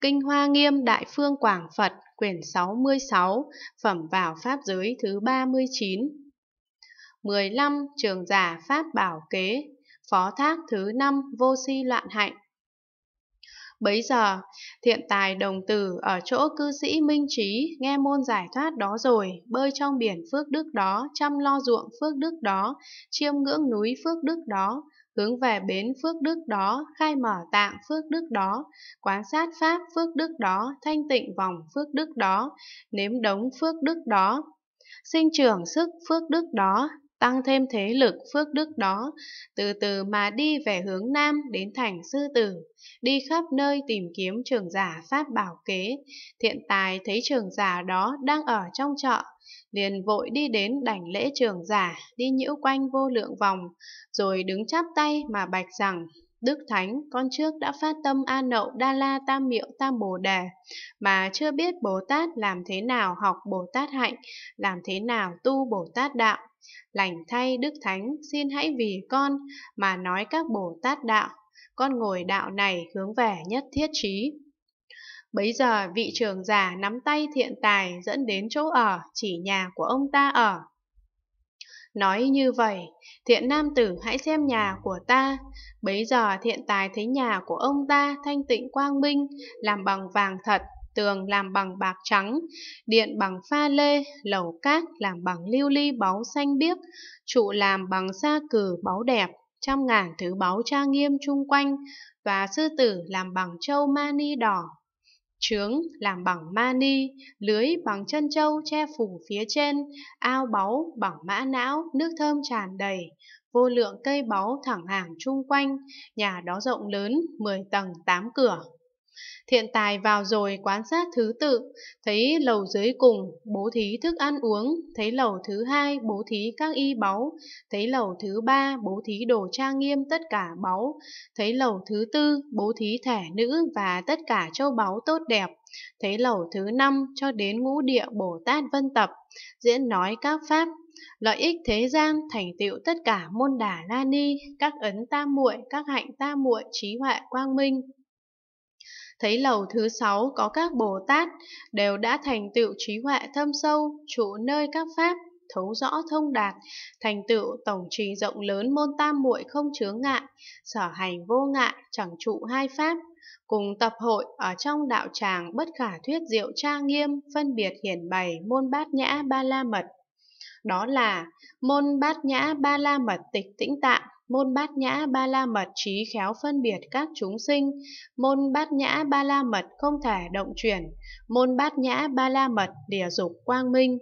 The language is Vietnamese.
Kinh Hoa Nghiêm Đại Phương Quảng Phật quyển 66, phẩm vào Pháp giới thứ 39. 15. Trường giả Pháp Bảo Kế, Phó Thác thứ 5 Vô Si Loạn Hạnh Bấy giờ, thiện tài đồng tử ở chỗ cư sĩ minh trí nghe môn giải thoát đó rồi, bơi trong biển phước đức đó, chăm lo ruộng phước đức đó, chiêm ngưỡng núi phước đức đó, hướng về bến phước đức đó, khai mở tạng phước đức đó, quán sát pháp phước đức đó, thanh tịnh vòng phước đức đó, nếm đống phước đức đó, sinh trưởng sức phước đức đó, tăng thêm thế lực phước đức đó, từ từ mà đi về hướng Nam đến thành sư tử, đi khắp nơi tìm kiếm trường giả Pháp bảo kế. Thiện tài thấy trường giả đó đang ở trong chợ liền vội đi đến đảnh lễ trường giả, đi nhiễu quanh vô lượng vòng, rồi đứng chắp tay mà bạch rằng, Đức Thánh, con trước đã phát tâm A Nậu Đa La Tam Miệu Tam Bồ Đề, mà chưa biết Bồ Tát làm thế nào học Bồ Tát Hạnh, làm thế nào tu Bồ Tát Đạo. Lành thay Đức Thánh, xin hãy vì con mà nói các Bồ Tát đạo, con ngồi đạo này hướng về nhất thiết trí. Bấy giờ vị trưởng giả nắm tay thiện tài dẫn đến chỗ ở, chỉ nhà của ông ta ở. Nói như vậy, thiện nam tử hãy xem nhà của ta. Bấy giờ thiện tài thấy nhà của ông ta thanh tịnh quang minh, làm bằng vàng thật, tường làm bằng bạc trắng, điện bằng pha lê, lầu cát làm bằng lưu ly báu xanh biếc, trụ làm bằng sa cử báu đẹp, trăm ngàn thứ báu trang nghiêm chung quanh, và sư tử làm bằng châu mani đỏ. Trướng làm bằng mani, lưới bằng chân châu che phủ phía trên, ao báu bằng mã não, nước thơm tràn đầy, vô lượng cây báu thẳng hàng chung quanh, nhà đó rộng lớn, 10 tầng 8 cửa. Thiện tài vào rồi quan sát thứ tự, thấy lầu dưới cùng bố thí thức ăn uống, thấy lầu thứ hai bố thí các y báu, thấy lầu thứ ba bố thí đồ trang nghiêm tất cả báu, thấy lầu thứ tư bố thí thẻ nữ và tất cả châu báu tốt đẹp, thấy lầu thứ năm cho đến ngũ địa Bồ Tát Vân Tập, diễn nói các pháp lợi ích thế gian thành tựu tất cả môn đà la ni các ấn tam muội các hạnh tam muội trí huệ quang minh thấy lầu thứ sáu có các Bồ Tát đều đã thành tựu trí huệ thâm sâu, trụ nơi các pháp, thấu rõ thông đạt, thành tựu tổng trì rộng lớn môn tam muội không chướng ngại, sở hành vô ngại, chẳng trụ hai pháp, cùng tập hội ở trong đạo tràng bất khả thuyết diệu tra nghiêm, phân biệt hiển bày môn bát nhã ba la mật. Đó là môn bát nhã ba la mật tịch tĩnh tạng Môn bát nhã ba la mật trí khéo phân biệt các chúng sinh. Môn bát nhã ba la mật không thể động chuyển. Môn bát nhã ba la mật đìa dục quang minh.